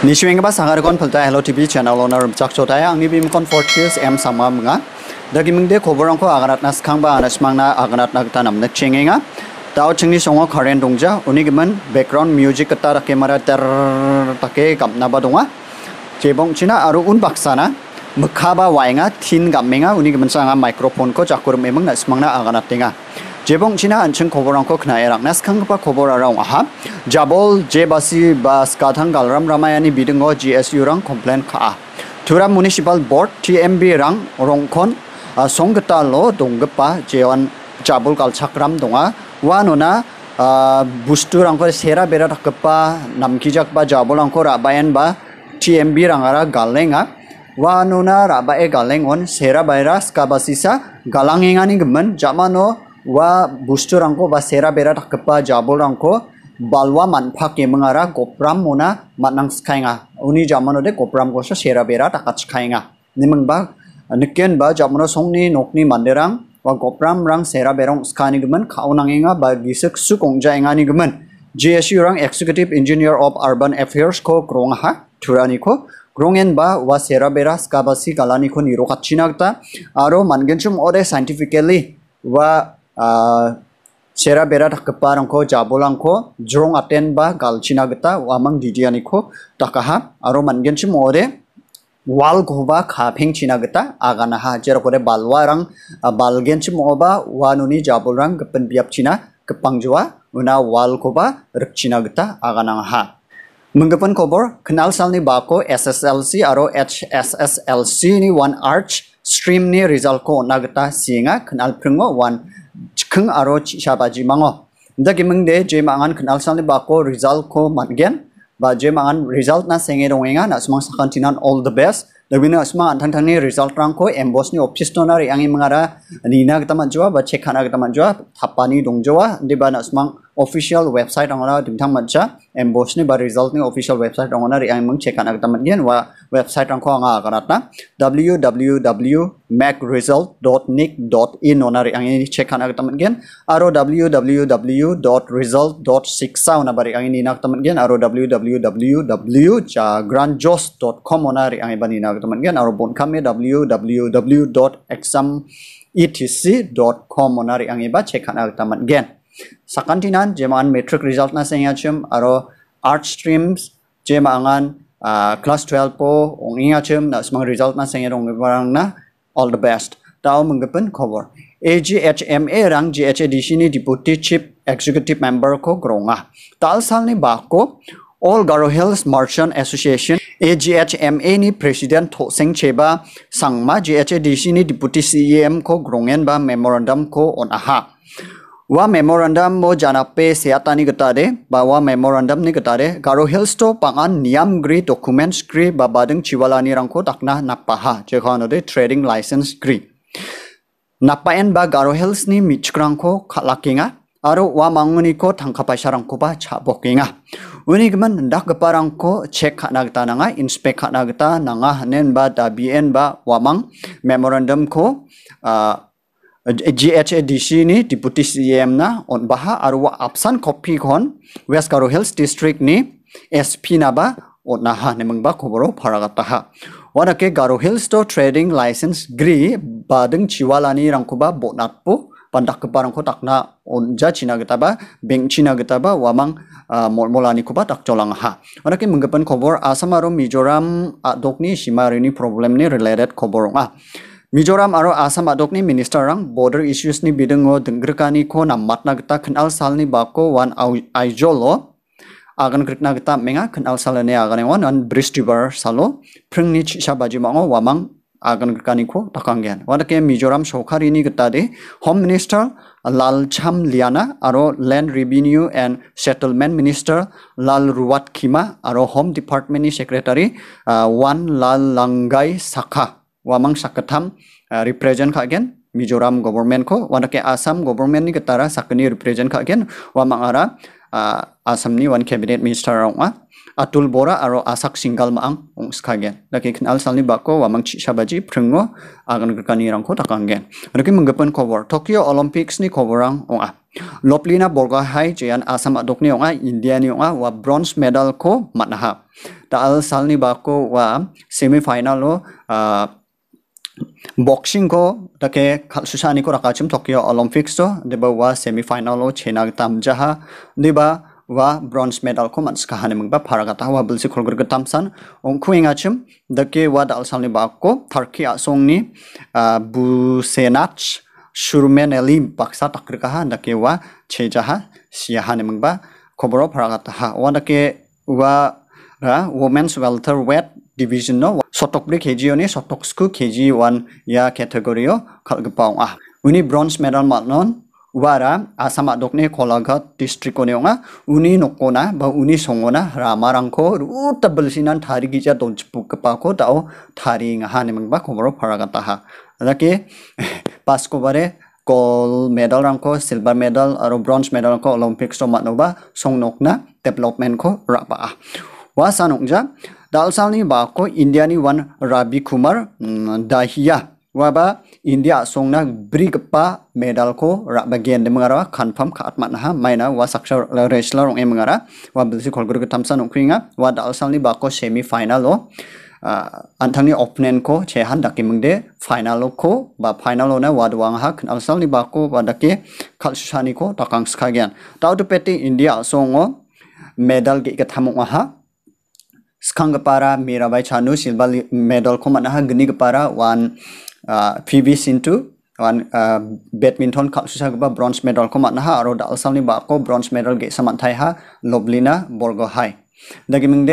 Nishwinga ba sangar kon phalta hello tv channel owner chak chota ya angi bim kon fortress m sama mga dagi mingde khobor angko agarat nas khang ba anas mangna agarat nak tanam nak chengenga chengni songo kharen dongja uni background music ta rakhe mara tar take kam na ba dunga chebong china aru un baksana mukha ba wainga thin gamenga uni gimen sanga microphone ko chakur memang nas mangna agarat tenga jebong china anchen khoborangko khnaerak naskhangpa khoborarang aha jabol jebasi bas skathang galram ramayani bidingo gsu rang complaint kha tura municipal board tmb rang rongkhon songgata lo donggepa jewan jabol kalchakram donga wanona bustu rangko sera bera dakpa namkijak ba jabol ko rabayan ba tmb ara galenga wanona raba e galeng on sera baira skabasisa galangengani gemen jamano wa rangko, ba sera bera jabol rangko balwa ke mingara gopram mona matnangskaenga uni jamanode gopramkoso sera bera dakatskaenga nimengba nikenba jamano songni nokni manderang wa gopram rang sera berong skanigiman kaunangenga ba gisek sukongjaenganigiman JSU rang Executive Engineer of Urban Affairs ko krongha thurani ko ग्रोंगेन बा वा skabasi kalani स्काबासी कालानी को aro आरो मानगेनचुम ore scientifically wa sera bera dakgipa rangko jabolangko jrong atenba galchina gita uamang didianiko dakaha aro mangenchim ore wal goba khapeng china gita agana ha jero kore balwa rang balgenchim oba wanuni jabolrang gepen biap china kepang jua una wal goba rek china gita agana ha Menggepen kobor kenal salni bako SSLC aro HSSLC ni one arch stream ni result ko nagta singa kenal prengo one keng aro shabaji mango da gimeng de je mangan kenal san le bako result ko matgen ba je mangan result na senge rongenga na sumang kantinan all the best lebina asma antang tang ni result rang ko embos ni office to nari angi e mangara nina kita manjua ba chekhana dong manjua thapani ba na asmang official website ang ona dingtang matcha ni ba result ni official website ang ona ri ang mung check an agta matgen wa website ang ko anga akanatna www.macresult.nic.in ona ri ang ini check an agta matgen aro www.result.siksa ona ba ri ang ini nakta matgen aro www.grandjos.com ona ri ang ibani nakta matgen aro bon kami e www.exametc.com etc.com onari ang iba check an agta gen sakantinan jemaan metric result na seng achum aro art streams jemangan uh, ah, class 12 po ong inga chum na smang result na seng rong barang na all the best tao menggepen cover AGHMA rang GHADC ni deputy chief executive member ko gronga tal sal ni bako All Garo Hills Merchant Association AGHMA ni President Thoseng Cheba sangma GHADC ni Deputy CEM ko grongen ba memorandum ko on aha wa memorandum mo jana pe gata de ba wa memorandum ni de garo to pangan niam gri dokumen gri ba badeng ni rangko takna napaha jekhano de trading license gri en ba garo hills ni michkrangko khalakinga aro wa manguni ko tangka paisa rangko ba chabokinga uni geman dak geparangko check khana gata nanga inspect khana gata nanga nen ba bn ba wamang memorandum ko uh, GH DC ni Deputy CM e na on baha aru wa apsan copy kon West Garo Hills District ni SP na ba on na ha nemang ba khoboro pharagata ha wana ke Garo Hills to trading license gri badeng chiwala ni rangkuba bonatpo pandak ke parang ko takna ja china getaba bank china getaba wamang molmolani kuba tak colang ha onake menggepan kobor asam aro mizoram shimari ni problem ni related khobor ah 미조람 아로 아삼 아독니 미니스터랑 border issues니 비등어 등그르카니 bako 맞나그타 큰알 살니 바코 원 아이졸로 아간 그르나그타 맹아 agan 살네 아간에 원 브리스 리버 살로 프릉니 치샤바지 망어 wamang agan kani ko takangyan wada ke mizoram sokhari ni gata de home minister lalcham liana aro land revenue and settlement minister lal ruwat khima aro home department ni secretary uh, one lal langai sakha wamang sakatam uh, represent ka again mizoram government ko wanake assam government ni ketara sakni represent ka again wamang ara uh, ni one cabinet minister wa atul bora aro asak singal maang ong skagen laki al salni bako wamang prungo pringo prengo agan gerkani rangko takangen laki menggepen cover tokyo olympics ni ong a loplina borga hai jayan asam adokni onga india ni wa bronze medal ko matnaha ta al salni bako wa semifinal lo uh, boxing ko khal susani ko rakachim tokyo olympics to deba wa semi final o chena tam jaha deba wa bronze medal ko mans kahane mangba paragata wa bulsi khulgur ga tamsan onku engachim dake wa dal ni ba ko turkey bu senach shurmen eli baksa takri han dake wa chejaha siahane mangba khoboro paragata ta wa dake wa ra women's welterweight division no Sotok brik heji yoni sotok sku keji wan ya kategori yo kalgepang ah. Uni bronze medal matnon wara asam ni kolagat distrik one yonga uni nokona ba uni songona rangko ruta belsinan thari gija donchpuk kapako dao tau ngahane mangba komoro paragata ha. Laki pasko bare gold medal rangko silver medal aro bronze medal rangko olympics to matnoba nokna, development ko rapa ah. Wa sanokja dalsalni bako India indiani wan Rabi Kumar mm, dahia waba India songna pa medal ko rak bagian de mengara confirm ka naha maina wa saksa wrestler ong e mengara wa bilsi kholgur ke tamsa nokringa wa dalsalni ba ko semi final lo antangni opnen ko chehan daki mengde final ko ba final ona wa duang hak alsalni ba ko ba daki ko takang skagyan taudu peti India songo medal ge ikathamung aha skang para mirabai chanu silba medal komat manaha geni kepara wan uh, pv sintu wan uh, badminton cup susa bronze medal komat manaha aro dal ni ba ko bronze medal ge saman thai ha loblina borgo hai Daging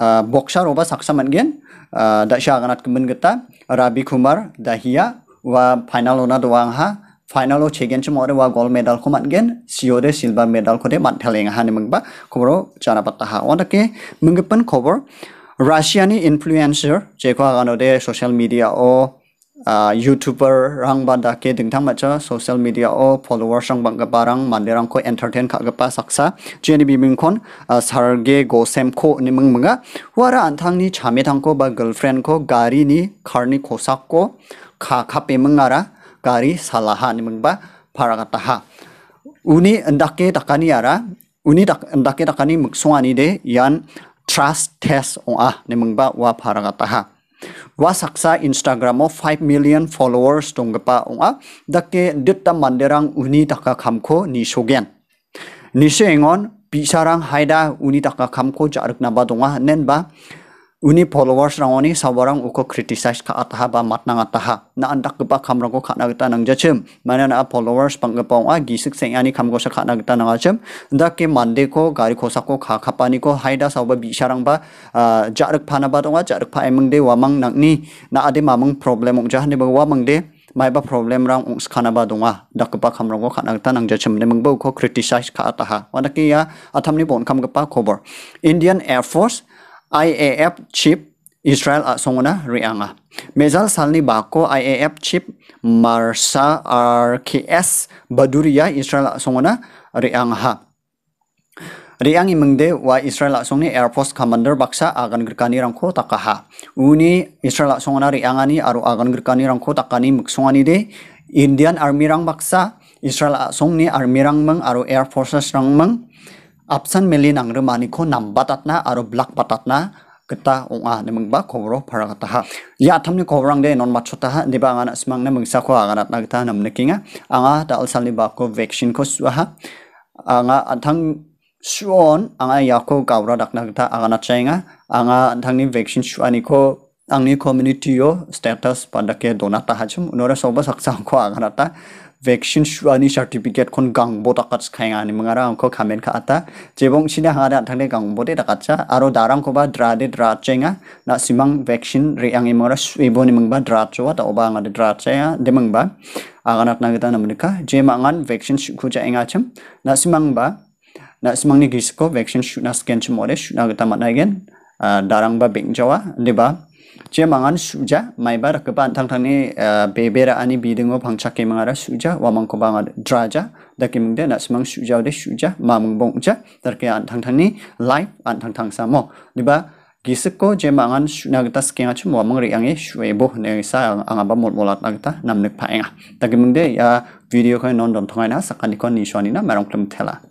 uh, boxer oba saksa gen uh, da sha ganat kemen geta rabi kumar dahia wa final ona doang ha final o chegen chum ore wa gold medal ko mat gen sio silver medal ko de mat theleng ha ni mangba kobro chana patta ha on ke mungpan khobor russia ni influencer je ko no de social media o youtuber rang ba da ke ding thang ma cha social media o followers rang bang ga barang mande rang ko entertain kha ga pa saksa jeni bi ming kon sarge go sem ko ni mung manga wara an thang ni chame thang ko ba girlfriend ko gari ni kharni ni khosak ko kha kha pe mangara kari salahan mengba para kataha, uni endake takani ara uni tak endake takani mengsuani de yan trust test on ah mengapa wa para kataha, wa saksa instagram of 5 million followers gepa on ah dake detta manderang uni taka ni shogen ni shengon bisarang haida uni taka khamko jarukna ba donga nenba uni followers rangoni sabarang uko criticize ka ataha ba matnang ataha na andak kepa kamrangko khana gita Mana manana followers gi a gisik sengani kamgo sa khana gita jachem da ke mande ko gari khosa ko kha khapani ko haida sawa bisarang ba jarak phana ba tonga jarak pha emang de wamang ni na ade mamang problem ongja ne ba wamang de ba problem rang ong skana ba donga dakpa khamrong ko khana ta nang jachim ne ba uko criticize ka ataha ke ya athamni bon kam gpa khobor indian air force IAF chip Israel a songona rianga mezal salni bako IAF chip Marsa RKS Baduria Israel a songona rianga ha Riangi mengde wa Israel ni Air Force Commander baksa agan gerkani rangko takaha. Uni Israel riang riangani aru agan gerkani rangko takani muksongani de Indian Army rang baksa Israel ni Army rang meng aru Air Forces rang meng apsan melin ang rumani ko nambatat na aro black patat na cái ta ông à, mình onga ne mengba khobro cái ta ha Giờ ya thamni khobrang de non ta ha anh banga na smang na mengsa ko ta na kita nam ne kinga anga dal sal ni ba ko vaccine ko su ha Anh anh anthang suon anga ya ko gawra dakna kita aga na chainga anga thằng ni vaccine su ani anh angni community yo status pandake donata số unora soba saksa ko aga na ta vaccine shuani certificate kon gangbo takat khainga ani mangara angko kamen ka ata jebong sina hara thangne gang de takat ya, aro darang ko ba dra de dra na simang vaksin re ang imora swebo ni mangba dra chowa ta oba de dra cha de mangba aganat na gita namnika je mangan vaccine shukhu cha enga chem na simang ba na simang ni gisko vaccine shuna scan na kita gita managen ah, darang ba bing jawa deba jadi mangan suja maibar ke pan thang thang ni eh, bebera ani bidingo phangchak ke mangara suja wa mangko banga draja da ke mingde na suja udah suja ma mung bong terkaya an thang thang ni life an thang thang samo diba gisiko, jadi mangan nagita ta skenga chu wa mang ri ang e shwe bo ne sa ang ba mol molat nam nek pa nga ta ya video ko nonton don thongai na sakani kon ni shoni thela